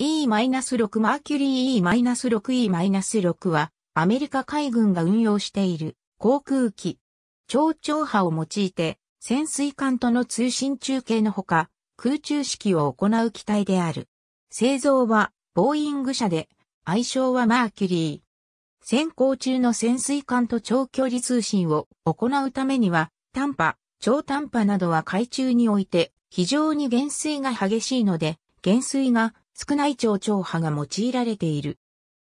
E-6 マーキュリー E-6E-6 はアメリカ海軍が運用している航空機。超長波を用いて潜水艦との通信中継のほか空中式を行う機体である。製造はボーイング社で愛称はマーキュリー。潜航中の潜水艦と長距離通信を行うためには短波、超短波などは海中において非常に減衰が激しいので減衰が少ない超長波が用いられている。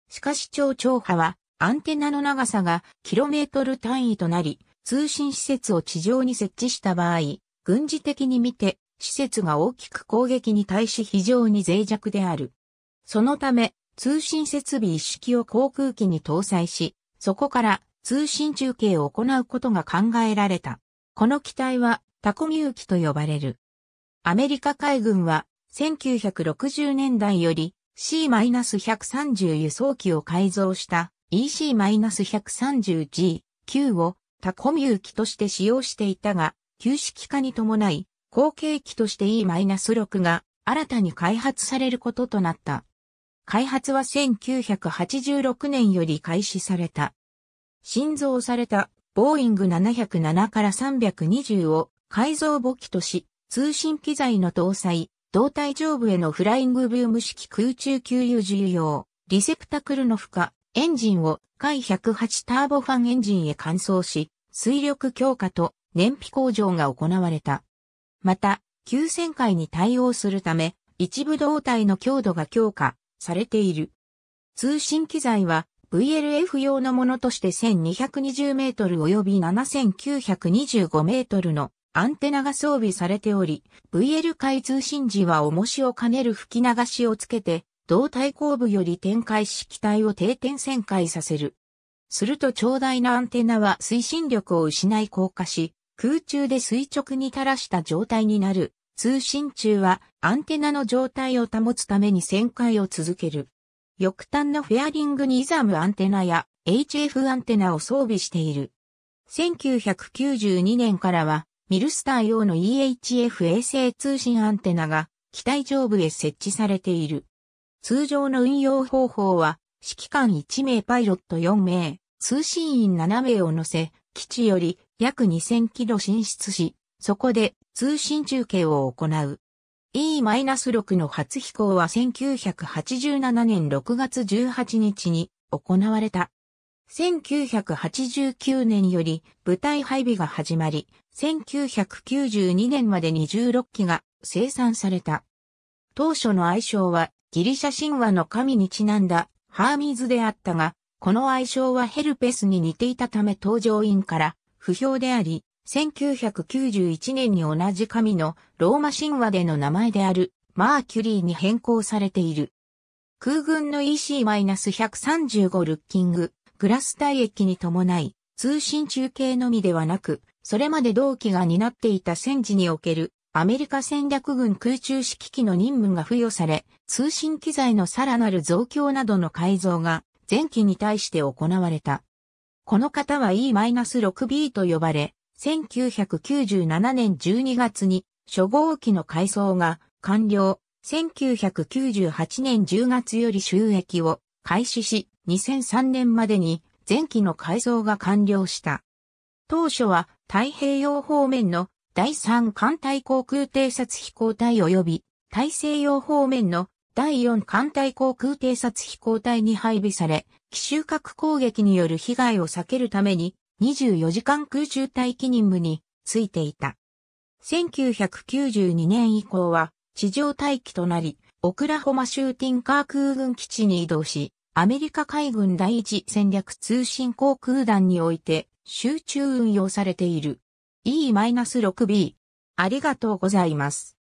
しかし超長波はアンテナの長さがキロメートル単位となり、通信施設を地上に設置した場合、軍事的に見て施設が大きく攻撃に対し非常に脆弱である。そのため、通信設備一式を航空機に搭載し、そこから通信中継を行うことが考えられた。この機体はタコミュー機と呼ばれる。アメリカ海軍は1960年代より C-130 輸送機を改造した EC-130G 9をタコミュー機として使用していたが、旧式化に伴い、後継機として E-6 が新たに開発されることとなった。開発は1986年より開始された。新造されたボーイング707から320を改造母機とし、通信機材の搭載、胴体上部へのフライングブーム式空中給油重要、リセプタクルの負荷、エンジンを回108ターボファンエンジンへ換装し、水力強化と燃費向上が行われた。また、急旋回に対応するため、一部胴体の強度が強化されている。通信機材は VLF 用のものとして1220メートル及び7925メートルのアンテナが装備されており、VL 回通信時は重しを兼ねる吹き流しをつけて、胴体後部より展開し機体を定点旋回させる。すると長大なアンテナは推進力を失い降下し、空中で垂直に垂らした状態になる。通信中はアンテナの状態を保つために旋回を続ける。翼端のフェアリングにイザムアンテナや HF アンテナを装備している。1992年からはミルスター用の EHF 衛星通信アンテナが機体上部へ設置されている。通常の運用方法は、指揮官1名パイロット4名、通信員7名を乗せ、基地より約2000キロ進出し、そこで通信中継を行う。E-6 の初飛行は1987年6月18日に行われた。1989年より部隊配備が始まり、1992年まで26機が生産された。当初の愛称はギリシャ神話の神にちなんだハーミーズであったが、この愛称はヘルペスに似ていたため搭乗員から不評であり、1991年に同じ神のローマ神話での名前であるマーキュリーに変更されている。空軍の EC-135 ルッキンググラス体液に伴い、通信中継のみではなく、それまで同期が担っていた戦時におけるアメリカ戦略軍空中指揮機の任務が付与され、通信機材のさらなる増強などの改造が前期に対して行われた。この方は E-6B と呼ばれ、1997年12月に初号機の改装が完了、1998年10月より収益を開始し、2003年までに前期の改造が完了した。当初は太平洋方面の第3艦隊航空偵察飛行隊及び大西洋方面の第4艦隊航空偵察飛行隊に配備され、奇襲核攻撃による被害を避けるために24時間空中待機任務についていた。1992年以降は地上待機となり、オクラホマ州ティンカー空軍基地に移動し、アメリカ海軍第一戦略通信航空団において集中運用されている。E-6B。ありがとうございます。